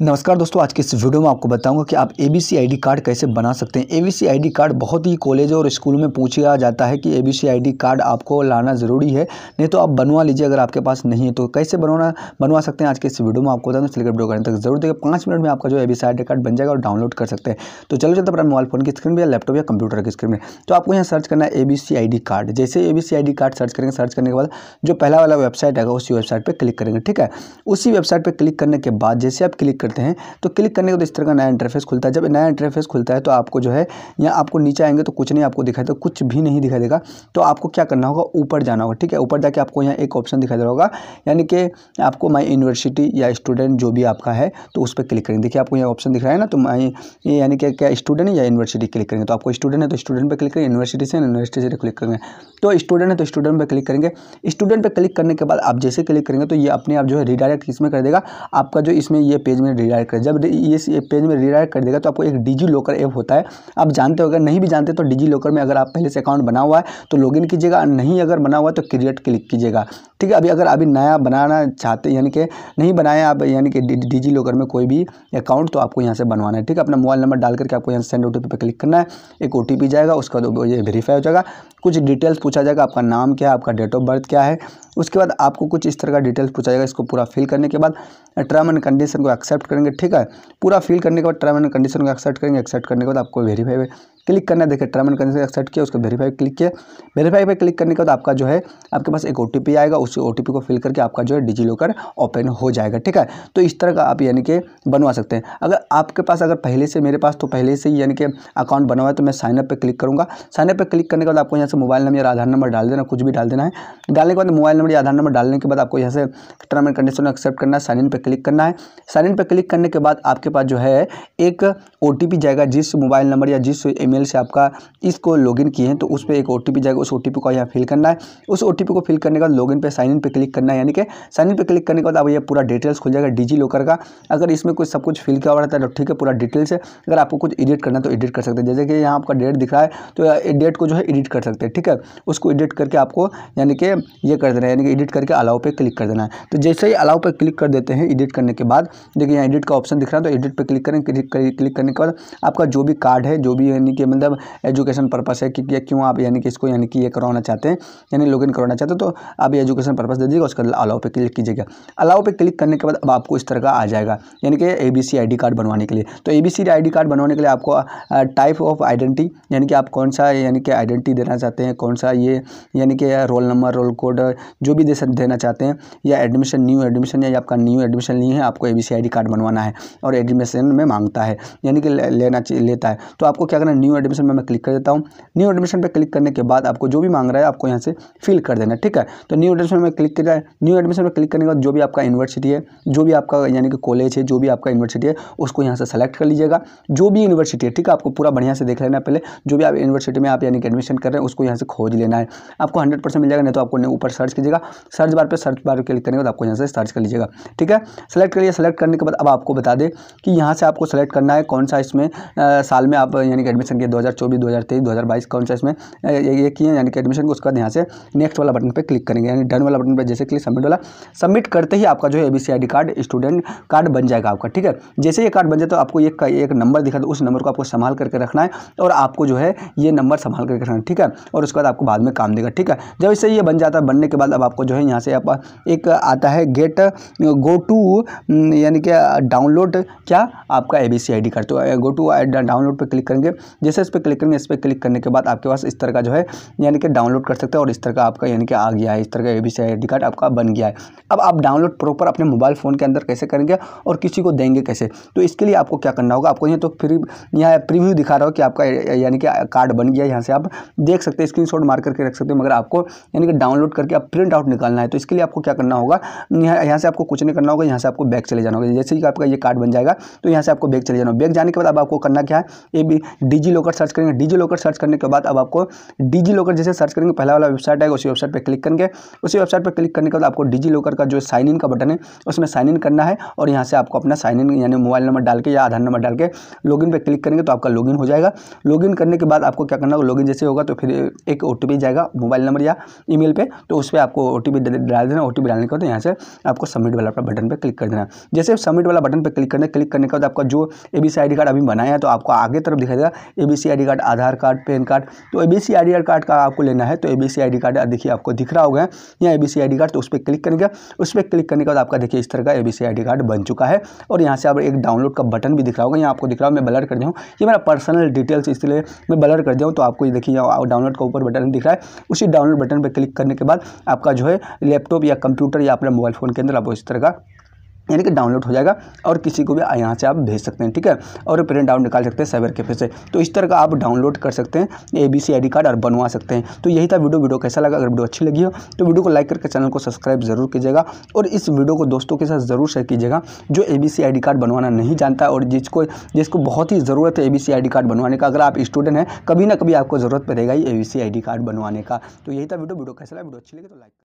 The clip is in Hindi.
नमस्कार दोस्तों आज के इस वीडियो में आपको बताऊंगा कि आप एबीसी आईडी कार्ड कैसे बना सकते हैं एबीसी आईडी कार्ड बहुत ही कॉलेज और स्कूल में पूछा जाता है कि एबीसी आईडी कार्ड आपको लाना ज़रूरी है नहीं तो आप बनवा लीजिए अगर आपके पास नहीं है तो कैसे बनवाना बनवा सकते हैं आज के इस वीडियो में आपको बता सिलेक्ट वीडियो करने तक जरूर देखिए पाँच मिनट में आपका जो एबीसी आईडी कार्ड बन जाएगा और डाउनलोड कर सकते हैं तो चलो चलते अपना मोबाइल फोन की स्क्रीन पर या लैपटॉप या कंप्यूटर की स्क्रीन में तो आपको यहाँ सर्च करना है आई डी कार्ड जैसे एबीसी आईडी कार्ड सर्च करेंगे सर्च करने के बाद जो पहला वाला वेबसाइट आएगा उसी वेबसाइट पर क्लिक करेंगे ठीक है उसी वेबसाइट पर क्लिक करने के बाद जैसे आप क्लिक करते हैं तो क्लिक करने के बाद इस तरह का नया इंटरफेस खुलता है जब नया इंटरफेस खुलता है तो आपको जो है या आपको नीचे आएंगे तो कुछ नहीं आपको दिखाई देगा कुछ भी नहीं दिखाई देगा तो आपको क्या करना होगा ऊपर जाना होगा ठीक है ऊपर जाके आपको यहाँ एक ऑप्शन दिखाई दे रहा होगा यानी कि आपको माई यूनिवर्सिटी या स्टूडेंट जो भी आपका है तो उस पर क्लिक करेंगे देखिए आपको यहाँ ऑप्शन दिख रहा है ना तो माई ये यानी कि क्या स्टूडेंट या यूनिवर्सिटी क्लिक करेंगे तो आपको स्टूडेंट है तो स्टूडेंट पर क्लिक करेंगे यूनिवर्सिटी से यूनिवर्सिटी से क्लिक करेंगे तो स्टूडेंट है तो स्टूडेंट पर क्लिक करेंगे स्टूडेंट पर क्लिक करने के बाद आप जैसे क्लिक करेंगे तो ये अपने आप जो है रिडायरेक्ट इसमें कर देगा आपका जो इसमें ये पेज में रीडायरेक्ट कर जब ये पेज में रीडायरेक्ट कर देगा तो आपको एक डिजी लॉकर ऐप होता है आप जानते हो अगर नहीं भी जानते तो डिजी लॉकर में अगर आप पहले से अकाउंट बना हुआ है तो लॉगिन कीजिएगा नहीं अगर बना हुआ है तो क्रिएट क्लिक कीजिएगा ठीक है अभी अगर अभी नया बनाना चाहते यानी कि नहीं बनाए आप यानी कि डिजी लॉकर में कोई भी अकाउंट तो आपको यहाँ से बनवाना है ठीक है अपना मोबाइल नंबर डाल करके आपको यहाँ सेंड ओ पे क्लिक करना है एक ओ जाएगा उसका ये वेरीफाई हो जाएगा कुछ डिटेल्स पूछा जाएगा आपका नाम क्या है आपका डेट ऑफ बर्थ क्या है उसके बाद आपको कुछ इस तरह का डिटेल्स पूछा जाएगा इसको पूरा फिल करने के बाद टर्म एंड कंडीशन को एक्सेप्ट करेंगे ठीक है पूरा फिल करने के बाद टर्म एंड कंडीशन को एक्सेप्ट करेंगे एक्सेप्ट करने के बाद आपको वेरीफाई क्लिक करना है देखिए टर्म एंड कंडीशन एक्सेप्ट किया उसको वेरीफाई क्लिक किया वेरीफाई पर क्लिक करने के बाद आपका जो है आपके पास एक ओ आएगा उस ओ को फिल करके आपका जो है डिजी लॉकर ओपन हो जाएगा ठीक है तो इस तरह का आप यानी कि बनवा सकते हैं अगर आपके पास अगर पहले से मेरे पास तो पहले से ही यानी कि अकाउंट बना हुआ है तो मैं साइनअप पर क्लिक करूँगा साइनअप पर क्लिक करने के बाद आपको यहाँ से मोबाइल नंबर या आधार नंबर डाल देना कुछ भी डाल देना है डालने के बाद मोबाइल नंबर या आधार नंबर डालने के बाद आपको यहाँ से टर्म एंड कंडीशन एक्सेप्ट करना है साइन इन पर क्लिक करना है साइन इन पर क्लिक करने के बाद आपके पास जो है एक ओ जाएगा जिस मोबाइल नंबर या जिस ई ईमेल से आपका इसको लॉगिन किए हैं तो उस पर एक ओ जाएगा उस ओ को यहाँ फिल करना है उस ओ को फिल करने के बाद लॉगिन पे साइन इन पे क्लिक करना है यानी कि साइन इन पे क्लिक करने के बाद अब यह पूरा डिटेल्स खुल जाएगा डिजी लॉकर का अगर इसमें कुछ सब कुछ फिल किया हुआ रहता है तो ठीक है पूरा डिटेल्स है अगर आपको कुछ एडिट करना है तो एडिट कर सकते हैं जैसे कि यहाँ आपका डेट दिख रहा है तो डेट को जो है एडिट कर सकते हैं ठीक है उसको एडिट करके आपको यानी कि ये कर देना है यानी कि एडिट करके अलाउ पर क्लिक कर देना है तो जैसे ही अलाउ पर क्लिक कर देते हैं एडिट करने के बाद देखिए यहाँ एडिट का ऑप्शन दिख रहा है तो एडिट पर क्लिक करें क्लिक करने के बाद आपका जो भी कार्ड है जो भी यानी कि मतलब एजुकेशन पर्पस है कि क्यों आप यानी कि इसको यानी कि ये करवाना चाहते हैं यानी लॉग इन करवाना चाहते हैं तो आप एजुकेशन पर्पज दे दीजिएगा उसके बाद अलाउ पर क्लिक कीजिएगा अलाउ पर क्लिक करने के बाद अब आपको इस तरह का आ जाएगा यानी कि A B C I D card बनवाने के लिए तो A B C I D card बनवाने के लिए आपको टाइप ऑफ आइडेंटिटी यानी कि आप कौन सा यानी कि आइडेंटिटी देना चाहते हैं कौन सा ये यानी कि रोल नंबर रोल कोड जो भी देना चाहते हैं या एडमिशन न्यू एडमिशन या आपका न्यू एडमिशन नहीं है आपको A B C I D card बनवाना है और एडमिशन में मांगता है यानी कि लेना लेता है तो आपको क्या करना है न्यू एडमिशन में मैं क्लिक कर देता हूँ न्यू एडमिशन पर क्लिक करने के बाद आपको जो भी मांग रहा है आपको यहाँ से फिल कर देना ठीक है तो न्यू एडमिशन में क्लिक किया न्यू एडमिशन पर क्लिक करने के बाद जो भी आपका यूनिवर्सिटी है जो भी आपका यानी कि कॉलेज है जो भी आपका यूनिवर्सिटी है उसको यहाँ से सेलेक्ट कर लीजिएगा जो भी यूनिवर्सिटी है ठीक है आपको पूरा बढ़िया से देख लेना पहले जो भी आप यूनिवर्सिटी में आप यानी कि एडमिशन कर रहे हैं उसको यहाँ से खोज लेना है आपको हंड्रेड परसेंट मिल जाएगा नहीं तो आपको ऊपर सर्च कीजिएगा सर्च बार पर सर्च बार क्लिक करने के बाद आपको यहाँ से सर्च कर लीजिएगा ठीक है सेलेक्ट करिए सेलेक्ट करने के बाद अब आपको बता दें कि यहाँ से आपको सेलेक्ट करना है कौन सा इसमें साल में आप यानी कि एडमिशन संख्या दो हज़ार चौबीस दो हज़ार तेईस दो हज़ार बाईस कौन सा इसमें ये किए यानी कि एडमिशन को उसके बाद यहाँ से नेक्स्ट वाला बटन पर क्लिक करेंगे यानी डन वाला बटन पर जैसे क्लिक सबमिट वाला सबमिट करते ही आपका जो है A B card student card बन जाएगा आपका ठीक है जैसे ये कार्ड बन जाए तो आपको एक एक नंबर दिखा उस नंबर को आपको संभाल करके रखना है और आपको जो है ये नंबर संभाल करके रखना है ठीक है और उसके बाद आपको बाद में काम देगा ठीक है जब इससे ये बन जाता है बनने के बाद अब आपको जो है यहाँ से आप एक आता है गेट गो टू यानी कि डाउनलोड क्या आपका तो, A B C I D card तो गो टू डाउनलोड पर क्लिक करेंगे जैसे इस पर क्लिक करेंगे इस पर क्लिक करने के बाद आपके पास इस तरह का जो है यानी कि डाउनलोड कर सकते हैं और इस तरह का आपका यानी कि आ गया है इस तरह का A B C I D card आपका बन गया है अब आप डाउनलोड प्रॉपर अपने मोबाइल फ़ोन के अंदर कैसे करेंगे और किसी को देंगे कैसे तो इसके लिए आपको क्या करना होगा आपको तो यहाँ तो फ्री यहाँ प्रीव्यू दिखा रहा हो कि आपका यानी कि कार्ड बन गया यहाँ से आप देख सकते हैं स्क्रीन मार करके रख सकते हैं मगर आपको यानी कि डाउनलोड करके आप प्रिंट आउट निकालना है तो इसके लिए आपको क्या करना होगा यहाँ से आपको कुछ नहीं करना होगा यहाँ से आपको बैग चले जाना होगा जैसे ही आपका ये कार्ड बन जाएगा तो यहाँ से आपको बैग चले जाना बैग जाने के बाद अब आपको करना क्या है ये भी डिजी लॉकर सर्च करेंगे डिजी लॉकर सर्च करने के बाद अब आपको डिजी लॉकर जैसे सर्च करेंगे पहला वाला वेबसाइट आएगा उसी वेबसाइट पर क्लिक करेंगे उसी वेबसाइट पर क्लिक करने के बाद आपको डिजी लॉकर का जो साइन इन का बटन है उसमें साइन इन करना है और यहाँ से आपको अपना साइन इन यानी मोबाइल नंबर डाल के या आधार नंबर डाल के लॉग पर क्लिक करेंगे तो आपका लॉग हो जाएगा लॉग करने के बाद आपको क्या करना होगा लॉगिन जैसे होगा तो फिर एक ओ जाएगा मोबाइल नंबर या ई मेल तो उस पर आपको ओ डाल देना ओ डालने के बाद यहाँ से आपको सबमिट वाला बटन पर क्लिक कर देना जैसे सबमिट वाला बटन पर क्लिक करने क्लिक करने के बाद आपका जो A B C I D card अभी बनाया है तो आपको आगे तरफ दिखाई देगा A B I D card Aadhaar card PAN card तो A B C I card का आपको लेना है तो A B C I D card देखिए आपको दिख रहा होगा यहाँ A B C I D card तो उस पर क्लिक करेंगे उस पर क्लिक करने के बाद आपका देखिए इस तरह का A B C I D card बन चुका है और यहाँ से आप एक डाउनलोड का बटन भी दिख रहा होगा यहाँ आपको दिख रहा हूँ मैं ब्लर कर दिया हूँ ये मेरा पर्सनल डिटेल्स इसलिए मैं ब्लर कर दिया हूँ तो आपको ये देखिए डाउनलोड का ऊपर बटन दिख रहा है उसी डाउनलोड बटन पर क्लिक करने के बाद आपका जो है लैपटॉप या कंप्यूटर या अपने मोबाइल फ़ोन के अंदर आपको इस तरह का यानी कि डाउनलोड हो जाएगा और किसी को भी यहाँ से आप भेज सकते हैं ठीक है और प्रिंट आउट निकाल सकते हैं साइबर कैफे से तो इस तरह का आप डाउनलोड कर सकते हैं A B C I D card और बनवा सकते हैं तो यही था वीडियो वीडियो कैसा लगा अगर वीडियो अच्छी लगी हो तो वीडियो को लाइक करके चैनल को सब्सक्राइब जरूर कीजिएगा और इस वीडियो को दोस्तों के साथ ज़रूर शेयर कीजिएगा जो A B C I D card बनवाना नहीं जानता और जिसको जिसको बहुत ही ज़रूरत है A B C I D card बनवाने का अगर आप स्टूडेंट हैं कभी ना कभी आपको ज़रूरत पड़ेगा ही A B C I D card बनवाने का तो यही था वीडियो वीडियो कैसा लगा वीडियो अच्छी लगी तो लाइक